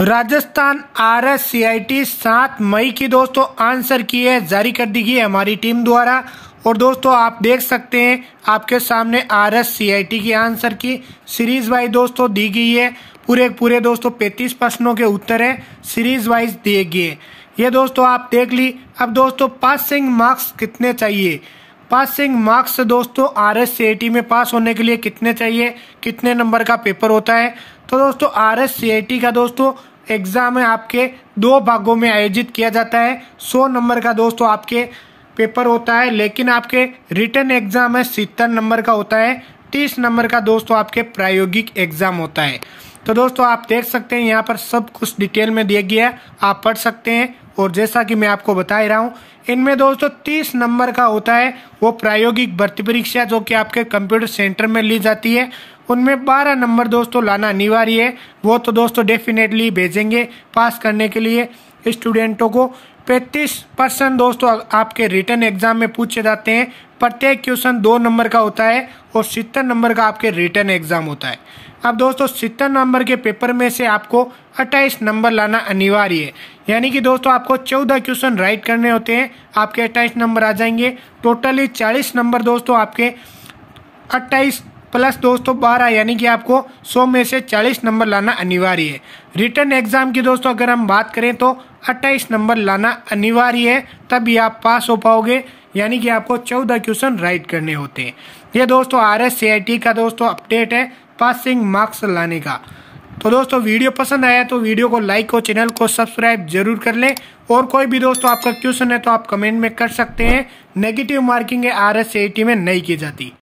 Rajasthan R S C I T सात मई की दोस्तों आंसर की है जारी कर दी गई हमारी टीम द्वारा और दोस्तों आप देख सकते हैं आपके सामने R S C I T की आंसर की सीरीज वाइज दोस्तों दी गई है पूरे पूरे दोस्तों पैंतीस प्रश्नों के उत्तर है सीरीज वाइज दिए गए ये दोस्तों आप देख ली अब दोस्तों पासिंग मार्क्स कितने चाहिए पासिंग मार्क्स दोस्तों R S C I T में पास होने के लिए कितने चाहिए कितने नंबर का पेपर होता है तो दोस्तों R S C I T का दोस्तों एग्ज़ाम है आपके दो भागों में आयोजित किया जाता है सौ नंबर का दोस्तों आपके पेपर होता है लेकिन आपके रिटर्न एग्ज़ाम है सितर नंबर का होता है तीस नंबर का दोस्तों आपके प्रायोगिक एग्ज़ाम होता है तो दोस्तों आप देख सकते हैं यहाँ पर सब कुछ डिटेल में दिया गया है आप पढ़ सकते हैं और जैसा कि मैं आपको बता ही रहा हूँ इनमें दोस्तों तीस नंबर का होता है वो प्रायोगिक भर्ती परीक्षा जो कि आपके कंप्यूटर सेंटर में ली जाती है उनमें बारह नंबर दोस्तों लाना अनिवार्य है वो तो दोस्तों डेफिनेटली भेजेंगे पास करने के लिए स्टूडेंटों को पैंतीस परसेंट दोस्तों आपके रिटर्न एग्जाम में पूछे जाते हैं प्रत्येक क्वेश्चन दो नंबर का होता है और सितर नंबर का आपके रिटर्न एग्जाम होता है अब दोस्तों सितर नंबर के पेपर में से आपको अट्ठाईस नंबर लाना अनिवार्य है यानी कि दोस्तों आपको चौदह क्वेश्चन राइट करने होते हैं आपके अट्ठाईस नंबर आ जाएंगे टोटली चालीस नंबर दोस्तों आपके अट्ठाईस प्लस दोस्तों बारह यानी कि आपको 100 में से 40 नंबर लाना अनिवार्य है रिटर्न एग्जाम की दोस्तों अगर हम बात करें तो अट्ठाईस नंबर लाना अनिवार्य है तभी आप पास हो पाओगे यानी कि आपको 14 क्वेश्चन राइट करने होते हैं ये दोस्तों आर एस का दोस्तों अपडेट है पासिंग मार्क्स लाने का तो दोस्तों वीडियो पसंद आया तो वीडियो को लाइक और चैनल को सब्सक्राइब जरूर कर लें और कोई भी दोस्तों आपका क्वेश्चन है तो आप कमेंट में कर सकते हैं नेगेटिव मार्किंग है आर एस में नहीं की जाती